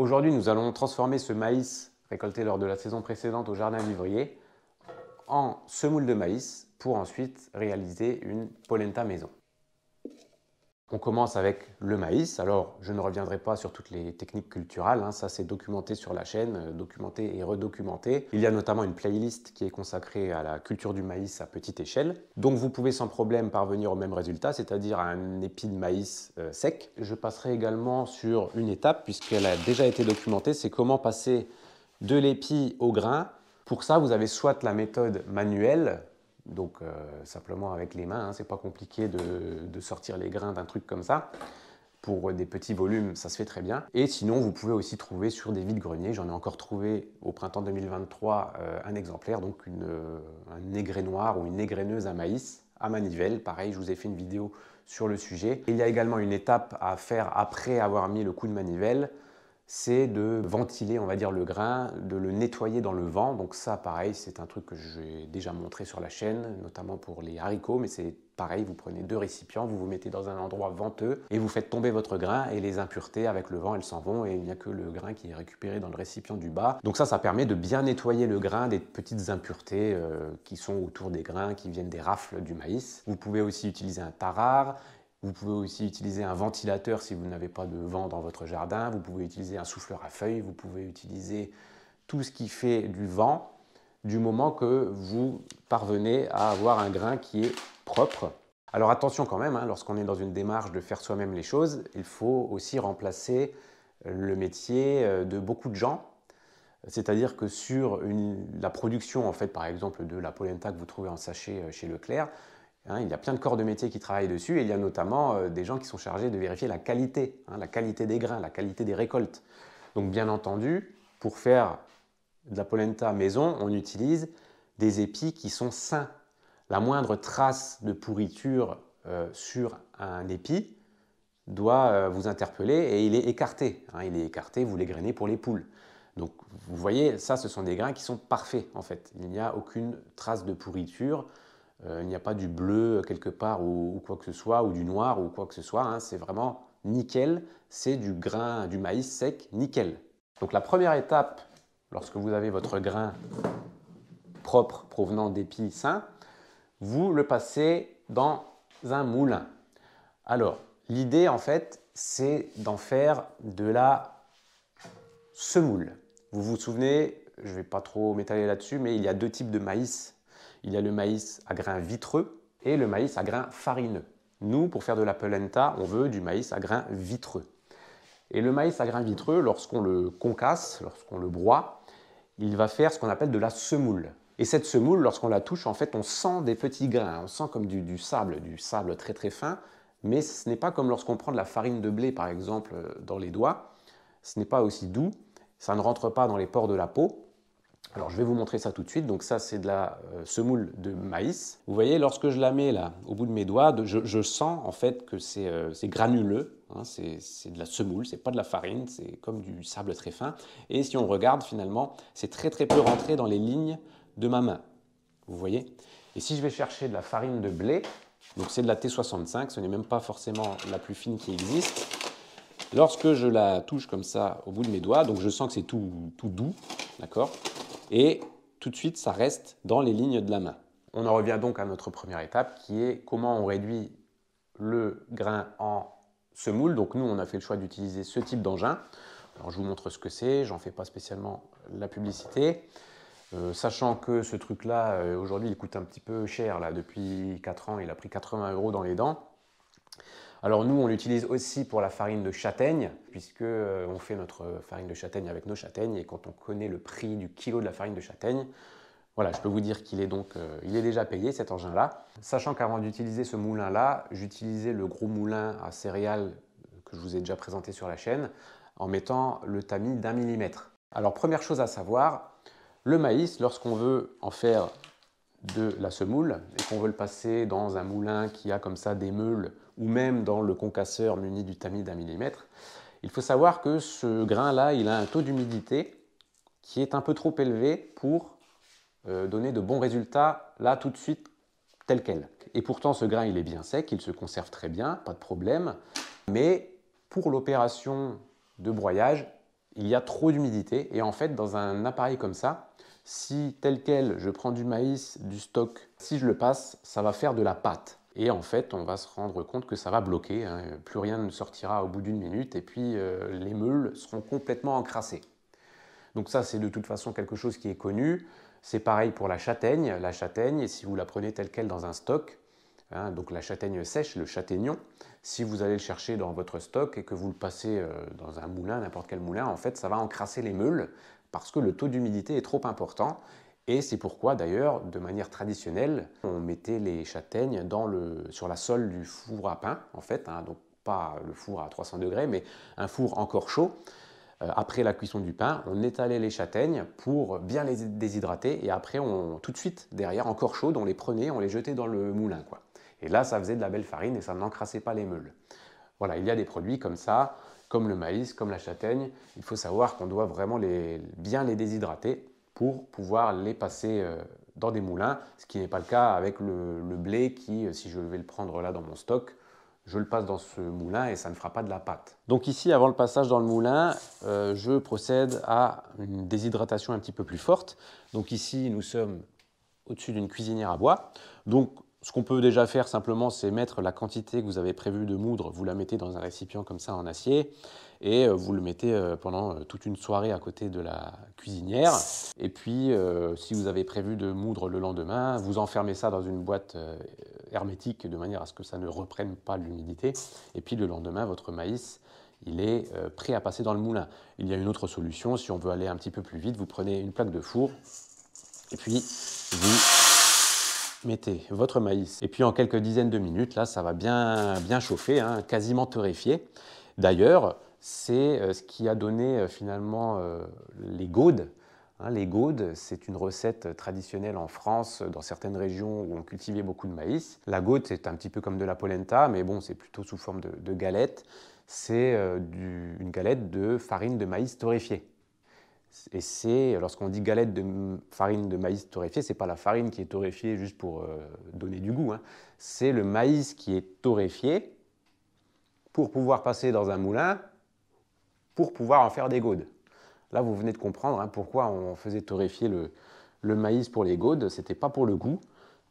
Aujourd'hui, nous allons transformer ce maïs récolté lors de la saison précédente au jardin vivrier en semoule de maïs pour ensuite réaliser une polenta maison. On commence avec le maïs. Alors, je ne reviendrai pas sur toutes les techniques culturales, hein. ça c'est documenté sur la chaîne, euh, documenté et redocumenté. Il y a notamment une playlist qui est consacrée à la culture du maïs à petite échelle. Donc, vous pouvez sans problème parvenir au même résultat, c'est-à-dire à un épi de maïs euh, sec. Je passerai également sur une étape, puisqu'elle a déjà été documentée, c'est comment passer de l'épi au grain. Pour ça, vous avez soit la méthode manuelle, donc euh, simplement avec les mains, hein, c'est pas compliqué de, sortir les grains d'un truc comme ça. Pour des petits volumes, ça se fait très bien. Et sinon, vous pouvez aussi trouver sur des vides-greniers. J'en ai encore trouvé au printemps 2023 euh, un exemplaire, donc une, euh, un noir ou une égraineuse à maïs à manivelle. Pareil, je vous ai fait une vidéo sur le sujet. il y a également une étape à faire après avoir mis le coup de manivelle c'est de ventiler, on va dire, le grain, de le nettoyer dans le vent. Donc ça, pareil, c'est un truc que j'ai déjà montré sur la chaîne, notamment pour les haricots, mais c'est pareil, vous prenez deux récipients, vous vous mettez dans un endroit venteux et vous faites tomber votre grain et les impuretés avec le vent, elles s'en vont et il n'y a que le grain qui est récupéré dans le récipient du bas. Donc ça, ça permet de bien nettoyer le grain des petites impuretés euh, qui sont autour des grains, qui viennent des rafles du maïs. Vous pouvez aussi utiliser un tarare, vous pouvez aussi utiliser un ventilateur si vous n'avez pas de vent dans votre jardin. Vous pouvez utiliser un souffleur à feuilles. Vous pouvez utiliser tout ce qui fait du vent du moment que vous parvenez à avoir un grain qui est propre. Alors attention quand même, hein, lorsqu'on est dans une démarche de faire soi-même les choses, il faut aussi remplacer le métier euh, de beaucoup de gens. C'est-à-dire que sur la production, en fait, par exemple, de la polenta que vous trouvez en sachet euh, chez Leclerc, Hein, il y a plein de corps de métier qui travaillent dessus et il y a notamment euh, des gens qui sont chargés de vérifier la qualité, hein, la qualité des grains, la qualité des récoltes. Donc bien entendu, pour faire de la polenta maison, on utilise des épis qui sont sains. La moindre trace de pourriture euh, sur un épi doit euh, vous interpeller et il est écarté. Hein, il est écarté, vous les grainez pour les poules. Donc vous voyez, ça ce sont des grains qui sont parfaits en fait. Il n'y a aucune trace de pourriture euh, il n'y a pas du bleu quelque part ou, quoi que ce soit, ou du noir ou quoi que ce soit. Hein. c'est vraiment nickel, c'est du grain, du maïs sec nickel. Donc la première étape, lorsque vous avez votre grain propre provenant d'épis sains, hein, vous le passez dans un moulin. Alors, l'idée en fait, c'est d'en faire de la semoule. Vous vous souvenez, je ne vais pas trop m'étaler là-dessus, mais il y a deux types de maïs il y a le maïs à grains vitreux et le maïs à grains farineux. Nous, pour faire de la polenta, on veut du maïs à grains vitreux. Et le maïs à grains vitreux, lorsqu'on le concasse, lorsqu'on le broie, il va faire ce qu'on appelle de la semoule. Et cette semoule, lorsqu'on la touche, en fait, on sent des petits grains, on sent comme du, du sable, du sable très très fin, mais ce n'est pas comme lorsqu'on prend de la farine de blé, par exemple, euh, dans les doigts, ce n'est pas aussi doux, ça ne rentre pas dans les pores de la peau, alors je vais vous montrer ça tout de suite. Donc ça c'est de la euh, semoule de maïs. Vous voyez, lorsque je la mets là, au bout de mes doigts, je, sens en fait que c'est euh, granuleux. Hein. c'est de la semoule, c'est pas de la farine, c'est comme du sable très fin. Et si on regarde finalement, c'est très très peu rentré dans les lignes de ma main. Vous voyez Et si je vais chercher de la farine de blé, donc c'est de la T65, ce n'est même pas forcément la plus fine qui existe. Lorsque je la touche comme ça au bout de mes doigts, donc je sens que c'est tout, tout doux, d'accord et tout de suite, ça reste dans les lignes de la main. On en revient donc à notre première étape qui est comment on réduit le grain en semoule. Donc nous, on a fait le choix d'utiliser ce type d'engin. Alors je vous montre ce que c'est, j'en fais pas spécialement la publicité. Euh, sachant que ce truc-là, euh, aujourd'hui, il coûte un petit peu cher. Là, depuis 4 ans, il a pris 80 euros dans les dents. Alors nous, on l'utilise aussi pour la farine de châtaigne, puisque euh, on fait notre farine de châtaigne avec nos châtaignes, et quand on connaît le prix du kilo de la farine de châtaigne, voilà, je peux vous dire qu'il est donc, euh, il est déjà payé cet engin-là. Sachant qu'avant d'utiliser ce moulin-là, j'utilisais le gros moulin à céréales que je vous ai déjà présenté sur la chaîne, en mettant le tamis d'un millimètre. Alors première chose à savoir, le maïs, lorsqu'on veut en faire de la semoule et qu'on veut le passer dans un moulin qui a comme ça des meules ou même dans le concasseur muni du tamis d'un millimètre, il faut savoir que ce grain-là, il a un taux d'humidité qui est un peu trop élevé pour euh, donner de bons résultats là tout de suite tel quel. Et pourtant ce grain, il est bien sec, il se conserve très bien, pas de problème, mais pour l'opération de broyage, il y a trop d'humidité et en fait dans un appareil comme ça, si tel quel je prends du maïs, du stock, si je le passe, ça va faire de la pâte. Et en fait, on va se rendre compte que ça va bloquer, hein. plus rien ne sortira au bout d'une minute, et puis euh, les meules seront complètement encrassées. Donc ça, c'est de toute façon quelque chose qui est connu. C'est pareil pour la châtaigne. La châtaigne, si vous la prenez telle qu'elle dans un stock, hein, donc la châtaigne sèche, le châtaignon, si vous allez le chercher dans votre stock et que vous le passez euh, dans un moulin, n'importe quel moulin, en fait, ça va encrasser les meules parce que le taux d'humidité est trop important. Et c'est pourquoi d'ailleurs, de manière traditionnelle, on mettait les châtaignes sur la sole du four à pain, en fait, hein, donc pas le four à 300 degrés, mais un four encore chaud. Euh, après la cuisson du pain, on étalait les châtaignes pour bien les déshydrater et après, on, tout de suite, derrière, encore chaud, on les prenait, on les jetait dans le moulin. Quoi. Et là, ça faisait de la belle farine et ça n'encrassait pas les meules. Voilà, il y a des produits comme ça comme le maïs, comme la châtaigne. Il faut savoir qu'on doit vraiment les, bien les déshydrater pour pouvoir les passer euh, dans des moulins, ce qui n'est pas le cas avec le, blé qui, euh, si je vais le prendre là dans mon stock, je le passe dans ce moulin et ça ne fera pas de la pâte. Donc ici, avant le passage dans le moulin, euh, je procède à une déshydratation un petit peu plus forte. Donc ici, nous sommes au-dessus d'une cuisinière à bois. Donc ce qu'on peut déjà faire simplement, c'est mettre la quantité que vous avez prévu de moudre, vous la mettez dans un récipient comme ça en acier, et euh, vous le mettez euh, pendant euh, toute une soirée à côté de la cuisinière. Et puis, si vous avez prévu de moudre le lendemain, vous enfermez ça dans une boîte hermétique de manière à ce que ça ne reprenne pas l'humidité. Et puis le lendemain, votre maïs, il est prêt à passer dans le moulin. Il y a une autre solution, si on veut aller un petit peu plus vite, vous prenez une plaque de four, et puis vous mettez votre maïs et puis en quelques dizaines de minutes, là, ça va bien, bien chauffer, hein, quasiment torréfié. D'ailleurs, c'est euh, ce qui a donné euh, finalement euh, les gaudes. Hein. les gaudes, c'est une recette traditionnelle en France, dans certaines régions où on cultivait beaucoup de maïs. La gaude, c'est un petit peu comme de la polenta, mais bon, c'est plutôt sous forme de, galette. C'est une galette de farine de maïs torréfiée. Et c'est, lorsqu'on dit galette de farine de maïs torréfiée, c'est pas la farine qui est torréfiée juste pour euh, donner du goût. Hein. C'est le maïs qui est torréfié pour pouvoir passer dans un moulin, pour pouvoir en faire des gaudes. Là, vous venez de comprendre hein, pourquoi on faisait torréfier le, maïs pour les gaudes. C'était pas pour le goût,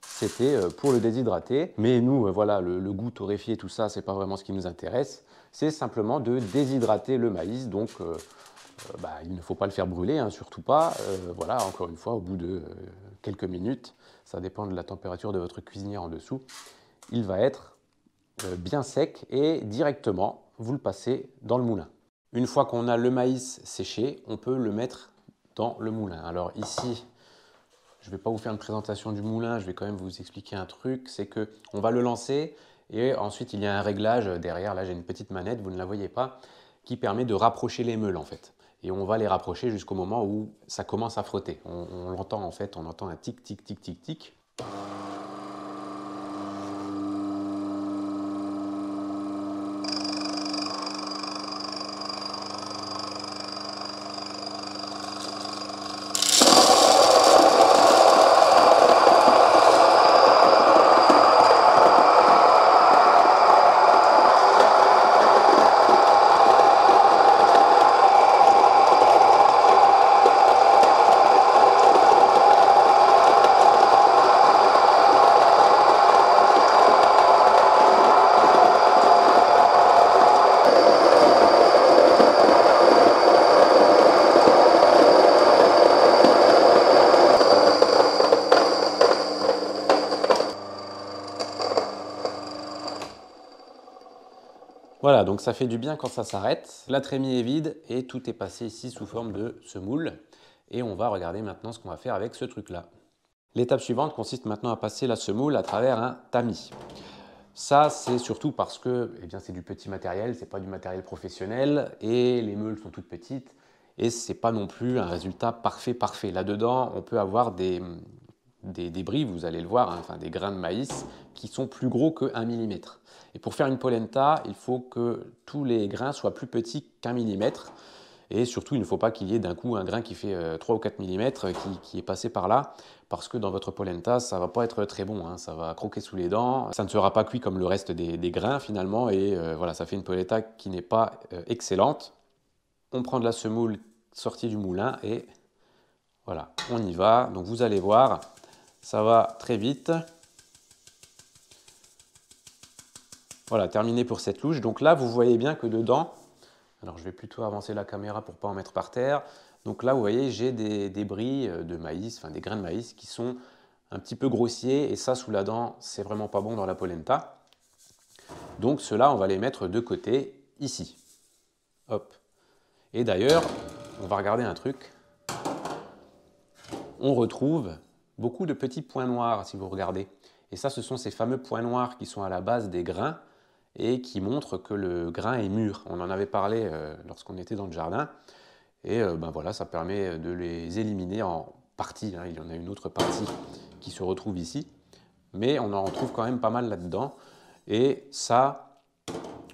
c'était euh, pour le déshydrater. Mais nous, euh, voilà, le, goût torréfié, tout ça, c'est pas vraiment ce qui nous intéresse. C'est simplement de déshydrater le maïs. Donc, euh, bah, il ne faut pas le faire brûler, hein, surtout pas. Euh, voilà, encore une fois, au bout de euh, quelques minutes, ça dépend de la température de votre cuisinière en dessous, il va être bien sec et directement, vous le passez dans le moulin. Une fois qu'on a le maïs séché, on peut le mettre dans le moulin. Alors ici, je ne vais pas vous faire une présentation du moulin, je vais quand même vous expliquer un truc, c'est que on va le lancer et ensuite il y a un réglage derrière, là j'ai une petite manette, vous ne la voyez pas, qui permet de rapprocher les meules en fait et on va les rapprocher jusqu'au moment où ça commence à frotter. On, l'entend en fait, on entend un tic, tic, tic, tic, tic. donc ça fait du bien quand ça s'arrête. La trémie est vide et tout est passé ici sous forme de semoule. Et on va regarder maintenant ce qu'on va faire avec ce truc-là. L'étape suivante consiste maintenant à passer la semoule à travers un tamis. Ça, c'est surtout parce que eh c'est du petit matériel, c'est pas du matériel professionnel et les meules sont toutes petites et c'est pas non plus un résultat parfait parfait. Là-dedans, on peut avoir des, des débris, vous allez le voir, hein, enfin des grains de maïs qui sont plus gros que 1 mm. Et pour faire une polenta, il faut que tous les grains soient plus petits qu'un millimètre. Et surtout, il ne faut pas qu'il y ait d'un coup un grain qui fait 3 euh, ou 4 mm euh, qui, est passé par là, parce que dans votre polenta, ça va pas être très bon, hein. ça va croquer sous les dents, ça ne sera pas cuit comme le reste des, grains finalement, et euh, voilà, ça fait une polenta qui n'est pas excellente. On prend de la semoule sortie du moulin et voilà, on y va. Donc vous allez voir, ça va très vite. Voilà, terminé pour cette louche. Donc là, vous voyez bien que dedans, alors je vais plutôt avancer la caméra pour ne pas en mettre par terre. Donc là, vous voyez, j'ai des débris euh, de maïs, enfin des grains de maïs qui sont un petit peu grossiers. Et ça, sous la dent, c'est vraiment pas bon dans la polenta. Donc cela, on va les mettre de côté ici. Hop. Et d'ailleurs, on va regarder un truc. On retrouve beaucoup de petits points noirs si vous regardez. Et ça, ce sont ces fameux points noirs qui sont à la base des grains et qui montrent que le grain est mûr. On en avait parlé euh, lorsqu'on était dans le jardin. Et euh, ben voilà, ça permet de les éliminer en partie. Hein. Il y en a une autre partie qui se retrouve ici. Mais on en trouve quand même pas mal là-dedans. Et ça,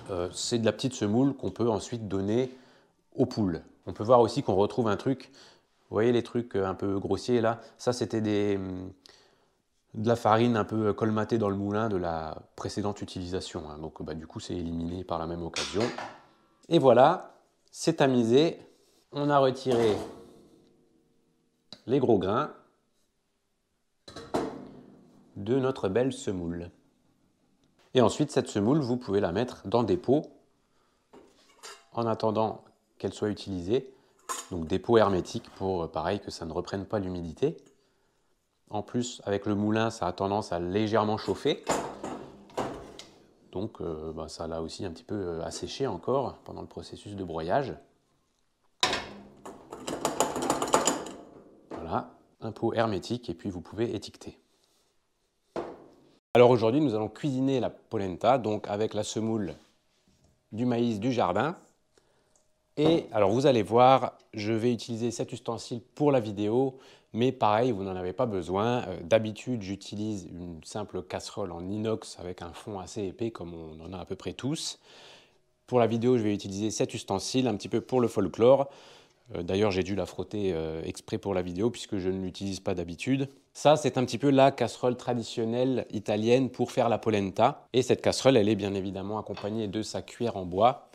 euh, c'est de la petite semoule qu'on peut ensuite donner aux poules. On peut voir aussi qu'on retrouve un truc vous voyez les trucs euh, un peu grossiers là Ça, c'était des, hum, de la farine un peu euh, colmatée dans le moulin de la précédente utilisation. Hein. Donc, bah, du coup, c'est éliminé par la même occasion. Et voilà, c'est tamisé. On a retiré les gros grains de notre belle semoule. Et ensuite, cette semoule, vous pouvez la mettre dans des pots en attendant qu'elle soit utilisée donc des pots hermétiques pour, euh, pareil, que ça ne reprenne pas l'humidité. En plus, avec le moulin, ça a tendance à légèrement chauffer. Donc euh, bah, ça l'a aussi un petit peu euh, asséché encore pendant le processus de broyage. Voilà, un pot hermétique et puis vous pouvez étiqueter. Alors aujourd'hui, nous allons cuisiner la polenta, donc avec la semoule, du maïs, du jardin, et alors vous allez voir, je vais utiliser cet ustensile pour la vidéo, mais pareil, vous n'en avez pas besoin. Euh, d'habitude, j'utilise une simple casserole en inox avec un fond assez épais comme on en a à peu près tous. Pour la vidéo, je vais utiliser cet ustensile un petit peu pour le folklore. Euh, d'ailleurs, j'ai dû la frotter euh, exprès pour la vidéo puisque je ne l'utilise pas d'habitude. Ça, c'est un petit peu la casserole traditionnelle italienne pour faire la polenta. Et cette casserole, elle est bien évidemment accompagnée de sa cuillère en bois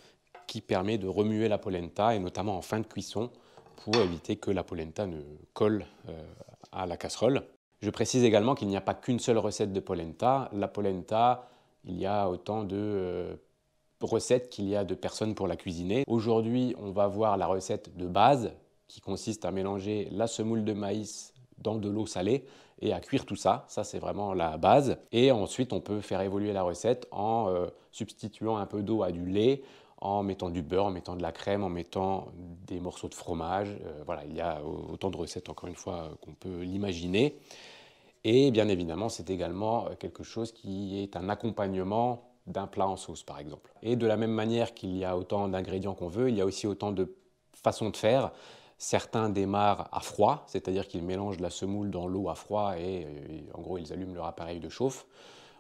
qui permet de remuer la polenta et notamment en fin de cuisson pour éviter que la polenta ne colle euh, à la casserole. Je précise également qu'il n'y a pas qu'une seule recette de polenta. La polenta, il y a autant de euh, recettes qu'il y a de personnes pour la cuisiner. Aujourd'hui, on va voir la recette de base qui consiste à mélanger la semoule de maïs dans de l'eau salée et à cuire tout ça. Ça, c'est vraiment la base. Et ensuite, on peut faire évoluer la recette en euh, substituant un peu d'eau à du lait, en mettant du beurre, en mettant de la crème, en mettant des morceaux de fromage. Euh, voilà, il y a autant de recettes, encore une fois, euh, qu'on peut l'imaginer. Et bien évidemment, c'est également euh, quelque chose qui est un accompagnement d'un plat en sauce, par exemple. Et de la même manière qu'il y a autant d'ingrédients qu'on veut, il y a aussi autant de façons de faire. Certains démarrent à froid, c'est-à-dire qu'ils mélangent la semoule dans l'eau à froid et, en gros ils allument leur appareil de chauffe.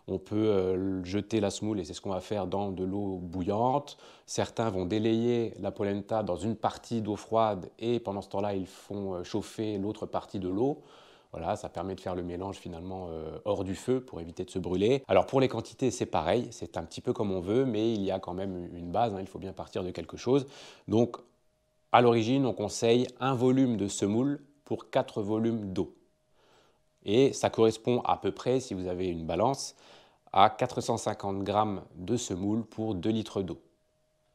On peut euh, jeter la semoule, et c'est ce qu'on va faire, dans de l'eau bouillante. Certains vont délayer la polenta dans une partie d'eau froide et pendant ce temps-là, ils font euh, chauffer l'autre partie de l'eau. Voilà, ça permet de faire le mélange finalement euh, hors du feu pour éviter de se brûler. Alors pour les quantités, c'est pareil, c'est un petit peu comme on veut, mais il y a quand même une base, hein, il faut bien partir de quelque chose. Donc à l'origine, on conseille un volume de semoule pour quatre volumes d'eau. Et ça correspond à peu près, si vous avez une balance, à 450 grammes de semoule pour 2 litres d'eau.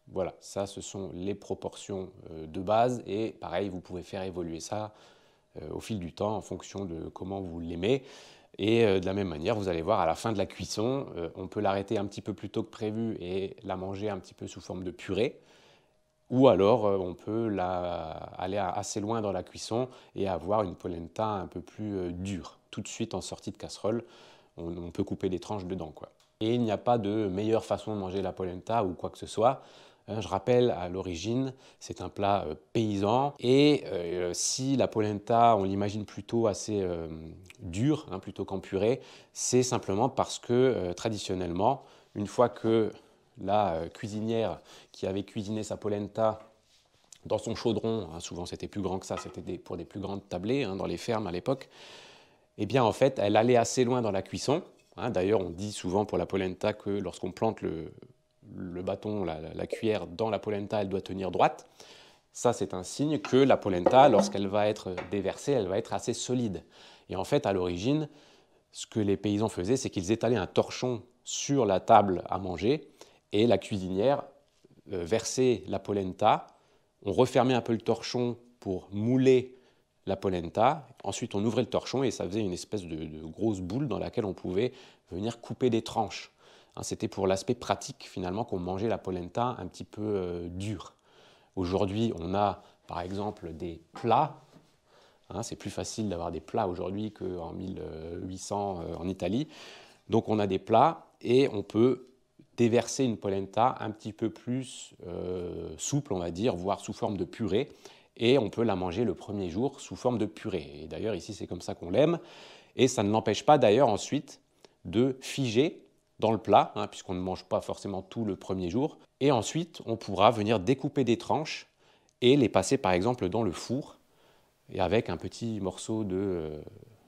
Voilà, ça ce sont les proportions euh, de base et pareil, vous pouvez faire évoluer ça euh, au fil du temps en fonction de comment vous l'aimez. Et euh, de la même manière, vous allez voir, à la fin de la cuisson, on peut l'arrêter un petit peu plus tôt que prévu et la manger un petit peu sous forme de purée. Ou alors, euh, on peut la, aller assez loin dans la cuisson et avoir une polenta un peu plus euh, dure. Tout de suite en sortie de casserole, on, peut couper des tranches dedans. Quoi. Et il n'y a pas de meilleure façon de manger la polenta ou quoi que ce soit. Euh, je rappelle, à l'origine, c'est un plat paysan. Et si la polenta, on l'imagine plutôt assez dure, hein, plutôt qu'en purée, c'est simplement parce que traditionnellement, une fois que la euh, cuisinière qui avait cuisiné sa polenta dans son chaudron, hein, souvent c'était plus grand que ça, c'était pour des plus grandes tablées hein, dans les fermes à l'époque, eh bien en fait elle allait assez loin dans la cuisson. Hein. D'ailleurs on dit souvent pour la polenta que lorsqu'on plante le, bâton, la, cuillère dans la polenta, elle doit tenir droite. Ça c'est un signe que la polenta, lorsqu'elle va être déversée, elle va être assez solide. Et en fait à l'origine, ce que les paysans faisaient, c'est qu'ils étalaient un torchon sur la table à manger et la cuisinière euh, versait la polenta. On refermait un peu le torchon pour mouler la polenta. Ensuite, on ouvrait le torchon et ça faisait une espèce de, grosse boule dans laquelle on pouvait venir couper des tranches. Hein, c'était pour l'aspect pratique finalement qu'on mangeait la polenta un petit peu euh, dure. Aujourd'hui, on a par exemple des plats. Hein, c'est plus facile d'avoir des plats aujourd'hui qu'en 1800 euh, en Italie. Donc on a des plats et on peut déverser une polenta un petit peu plus euh, souple, on va dire, voire sous forme de purée. Et on peut la manger le premier jour sous forme de purée. Et d'ailleurs, ici, c'est comme ça qu'on l'aime. Et ça ne l'empêche pas d'ailleurs ensuite de figer dans le plat, hein, puisqu'on ne mange pas forcément tout le premier jour. Et ensuite, on pourra venir découper des tranches et les passer par exemple dans le four, et avec un petit morceau de euh,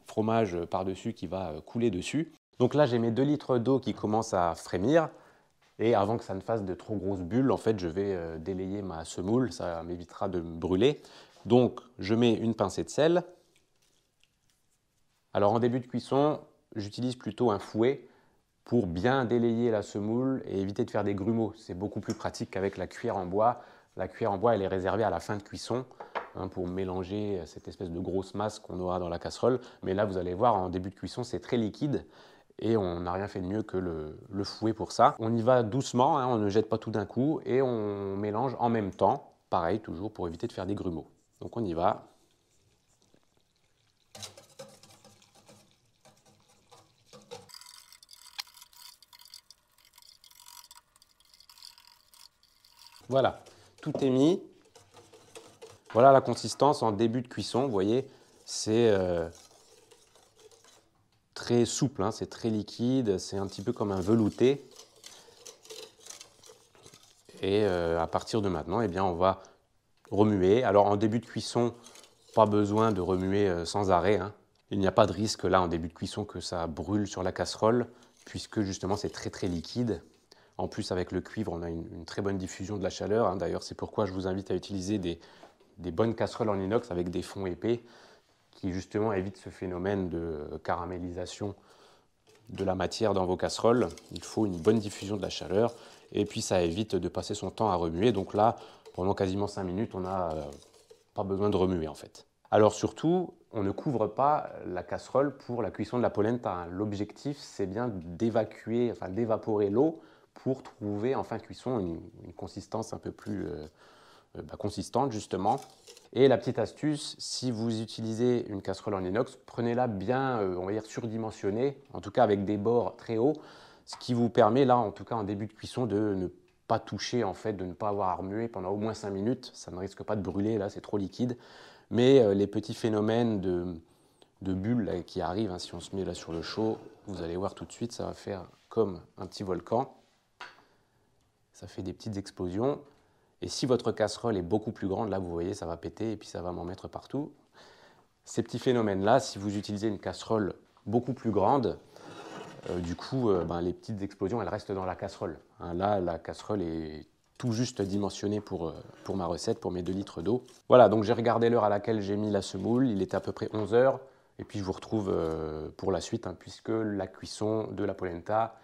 fromage par-dessus qui va euh, couler dessus. Donc là, j'ai mes 2 litres d'eau qui commencent à frémir. Et avant que ça ne fasse de trop grosses bulles, en fait, je vais euh, délayer ma semoule, ça m'évitera de me brûler. Donc, je mets une pincée de sel. Alors, en début de cuisson, j'utilise plutôt un fouet pour bien délayer la semoule et éviter de faire des grumeaux. C'est beaucoup plus pratique qu'avec la cuillère en bois. La cuillère en bois, elle est réservée à la fin de cuisson hein, pour mélanger cette espèce de grosse masse qu'on aura dans la casserole. Mais là, vous allez voir, en début de cuisson, c'est très liquide et on n'a rien fait de mieux que le, fouet pour ça. On y va doucement, hein, on ne jette pas tout d'un coup et on mélange en même temps, pareil toujours pour éviter de faire des grumeaux. Donc on y va. Voilà, tout est mis. Voilà la consistance en début de cuisson, vous voyez, c'est euh, très souple, hein, c'est très liquide, c'est un petit peu comme un velouté. Et euh, à partir de maintenant, eh bien, on va remuer. Alors en début de cuisson, pas besoin de remuer euh, sans arrêt. Hein. Il n'y a pas de risque là en début de cuisson que ça brûle sur la casserole, puisque justement c'est très très liquide. En plus avec le cuivre, on a une, très bonne diffusion de la chaleur. Hein. D'ailleurs, c'est pourquoi je vous invite à utiliser des, des bonnes casseroles en inox avec des fonds épais qui justement évite ce phénomène de caramélisation de la matière dans vos casseroles. Il faut une bonne diffusion de la chaleur et puis ça évite de passer son temps à remuer. Donc là, pendant quasiment 5 minutes, on n'a euh, pas besoin de remuer en fait. Alors surtout, on ne couvre pas la casserole pour la cuisson de la polenta. L'objectif, c'est bien d'évacuer, enfin d'évaporer l'eau pour trouver en fin de cuisson une, consistance un peu plus euh, euh, bah, consistante justement et la petite astuce, si vous utilisez une casserole en inox, prenez-la bien, euh, on va dire, surdimensionnée, en tout cas avec des bords très hauts, ce qui vous permet, là, en tout cas en début de cuisson, de ne pas toucher, en fait, de ne pas avoir à remuer pendant au moins 5 minutes. Ça ne risque pas de brûler, là, c'est trop liquide. Mais euh, les petits phénomènes de, bulles qui arrivent, hein, si on se met là sur le chaud, vous allez voir tout de suite, ça va faire comme un petit volcan. Ça fait des petites explosions. Et si votre casserole est beaucoup plus grande, là vous voyez, ça va péter et puis ça va m'en mettre partout. Ces petits phénomènes-là, si vous utilisez une casserole beaucoup plus grande, euh, du coup, euh, ben, les petites explosions, elles restent dans la casserole. Hein. là, la casserole est tout juste dimensionnée pour, euh, pour ma recette, pour mes 2 litres d'eau. Voilà, donc j'ai regardé l'heure à laquelle j'ai mis la semoule. Il était à peu près 11 heures. Et puis je vous retrouve pour la suite, hein, puisque la cuisson de la polenta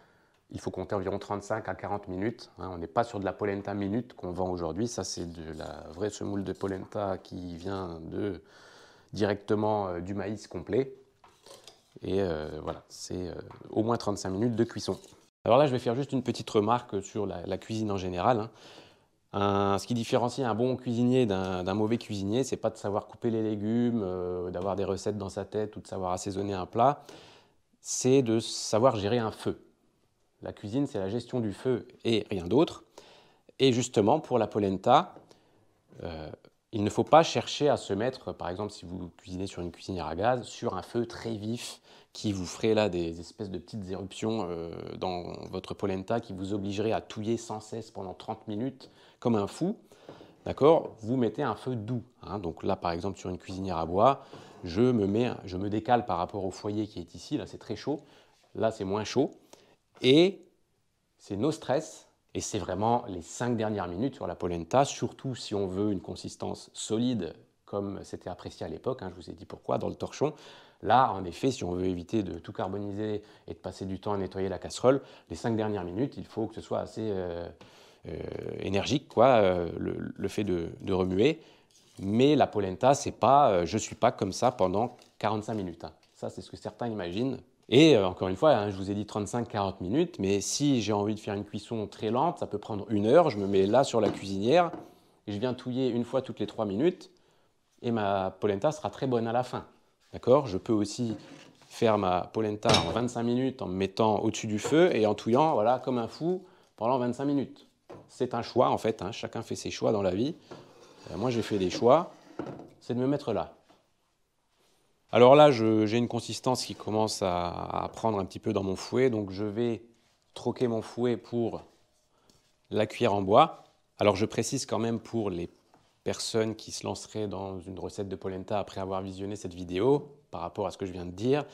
il faut compter environ 35 à 40 minutes. Hein. on n'est pas sur de la polenta minute qu'on vend aujourd'hui. Ça, c'est de la vraie semoule de polenta qui vient de, directement euh, du maïs complet. Et euh, voilà, c'est euh, au moins 35 minutes de cuisson. Alors là, je vais faire juste une petite remarque sur la, cuisine en général. Hein. ce qui différencie un bon cuisinier d'un mauvais cuisinier, c'est pas de savoir couper les légumes, d'avoir des recettes dans sa tête ou de savoir assaisonner un plat. C'est de savoir gérer un feu. La cuisine, c'est la gestion du feu et rien d'autre. Et justement, pour la polenta, euh, il ne faut pas chercher à se mettre, par exemple, si vous cuisinez sur une cuisinière à gaz, sur un feu très vif qui vous ferait là des espèces de petites éruptions euh, dans votre polenta qui vous obligerait à touiller sans cesse pendant 30 minutes comme un fou. D'accord Vous mettez un feu doux. Hein. Donc là, par exemple, sur une cuisinière à bois, je me décale par rapport au foyer qui est ici. Là, c'est très chaud. Là, c'est moins chaud. Et c'est nos stress. Et c'est vraiment les cinq dernières minutes sur la polenta, surtout si on veut une consistance solide, comme c'était apprécié à l'époque. Hein, je vous ai dit pourquoi, dans le torchon. Là, en effet, si on veut éviter de tout carboniser et de passer du temps à nettoyer la casserole, les cinq dernières minutes, il faut que ce soit assez euh, euh, énergique, quoi, euh, le, fait de, remuer. Mais la polenta, c'est pas, je suis pas comme ça pendant 45 minutes. Hein. Ça, c'est ce que certains imaginent et euh, encore une fois, hein, je vous ai dit 35-40 minutes, mais si j'ai envie de faire une cuisson très lente, ça peut prendre une heure. Je me mets là sur la cuisinière, et je viens touiller une fois toutes les 3 minutes, et ma polenta sera très bonne à la fin. D'accord Je peux aussi faire ma polenta en 25 minutes en me mettant au-dessus du feu et en touillant voilà, comme un fou pendant 25 minutes. C'est un choix en fait, hein. chacun fait ses choix dans la vie. Euh, moi j'ai fait des choix, c'est de me mettre là. Alors là, j'ai une consistance qui commence à, prendre un petit peu dans mon fouet, donc je vais troquer mon fouet pour la cuillère en bois. Alors je précise quand même pour les personnes qui se lanceraient dans une recette de polenta après avoir visionné cette vidéo, par rapport à ce que je viens de dire,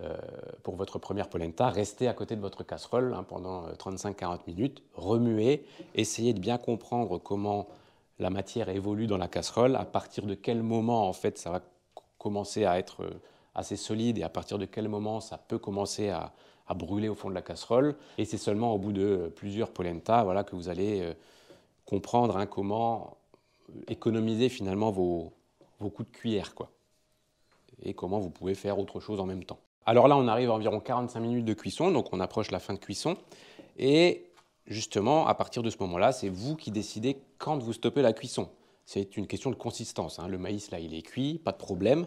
euh, pour votre première polenta, restez à côté de votre casserole hein, pendant 35-40 euh, minutes, remuez, essayez de bien comprendre comment la matière évolue dans la casserole, à partir de quel moment en fait ça va commencer à être euh, assez solide et à partir de quel moment ça peut commencer à, brûler au fond de la casserole. Et c'est seulement au bout de euh, plusieurs polenta voilà, que vous allez euh, comprendre hein, comment économiser finalement vos, vos coups de cuillère quoi. et comment vous pouvez faire autre chose en même temps. Alors là, on arrive à environ 45 minutes de cuisson, donc on approche la fin de cuisson. Et justement, à partir de ce moment-là, c'est vous qui décidez quand vous stoppez la cuisson c'est une question de consistance. Hein. Le maïs, là, il est cuit, pas de problème.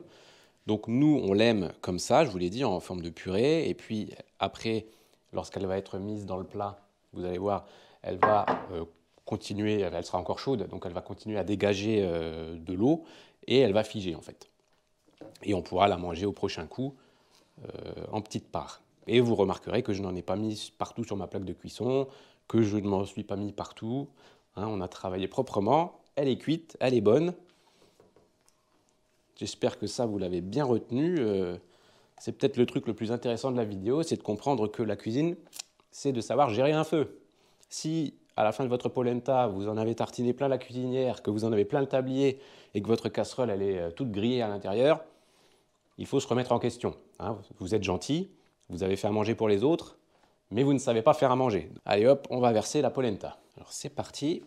Donc nous, on l'aime comme ça, je vous l'ai dit, en forme de purée. Et puis après, lorsqu'elle va être mise dans le plat, vous allez voir, elle va euh, continuer, elle sera encore chaude, donc elle va continuer à dégager euh, de l'eau et elle va figer en fait. Et on pourra la manger au prochain coup euh, en petite part. Et vous remarquerez que je n'en ai pas mis partout sur ma plaque de cuisson, que je ne m'en suis pas mis partout. Hein. on a travaillé proprement elle est cuite, elle est bonne. J'espère que ça, vous l'avez bien retenu. Euh, c'est peut-être le truc le plus intéressant de la vidéo, c'est de comprendre que la cuisine, c'est de savoir gérer un feu. Si à la fin de votre polenta, vous en avez tartiné plein la cuisinière, que vous en avez plein le tablier et que votre casserole, elle est euh, toute grillée à l'intérieur, il faut se remettre en question. Hein. Vous êtes gentil, vous avez fait à manger pour les autres, mais vous ne savez pas faire à manger. Allez hop, on va verser la polenta. Alors c'est parti.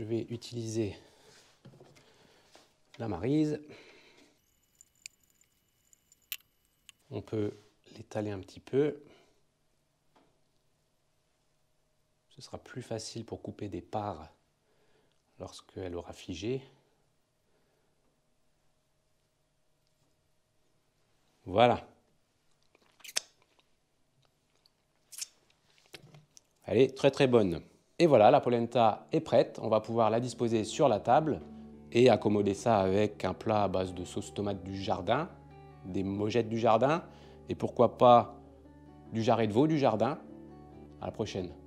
je vais utiliser la marise. On peut l'étaler un petit peu. Ce sera plus facile pour couper des parts lorsqu'elle aura figé. Voilà. Elle est très très bonne. Et voilà, la polenta est prête. On va pouvoir la disposer sur la table et accommoder ça avec un plat à base de sauce tomate du jardin, des mojettes du jardin et pourquoi pas du jarret de veau du jardin. À la prochaine.